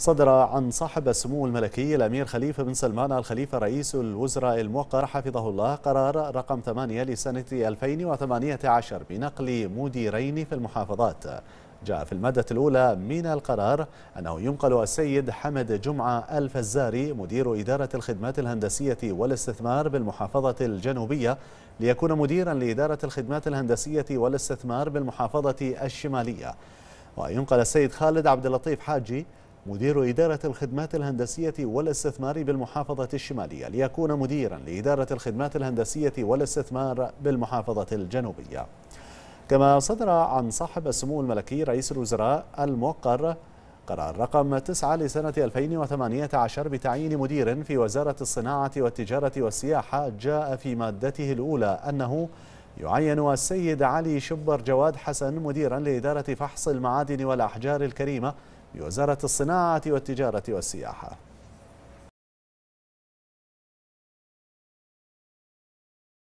صدر عن صاحب السمو الملكي الأمير خليفة بن سلمان الخليفة رئيس الوزراء الموقر حفظه الله قرار رقم 8 لسنة 2018 بنقل مديرين في المحافظات جاء في المادة الأولى من القرار أنه ينقل السيد حمد جمعة الفزاري مدير إدارة الخدمات الهندسية والاستثمار بالمحافظة الجنوبية ليكون مديرا لإدارة الخدمات الهندسية والاستثمار بالمحافظة الشمالية وينقل السيد خالد عبد اللطيف حاجي مدير إدارة الخدمات الهندسية والاستثمار بالمحافظة الشمالية ليكون مديرا لإدارة الخدمات الهندسية والاستثمار بالمحافظة الجنوبية كما صدر عن صاحب السمو الملكي رئيس الوزراء الموقر قرار رقم 9 لسنة 2018 بتعيين مدير في وزارة الصناعة والتجارة والسياحة جاء في مادته الأولى أنه يعين السيد علي شبر جواد حسن مديرا لإدارة فحص المعادن والأحجار الكريمة بوزارة الصناعة والتجارة والسياحة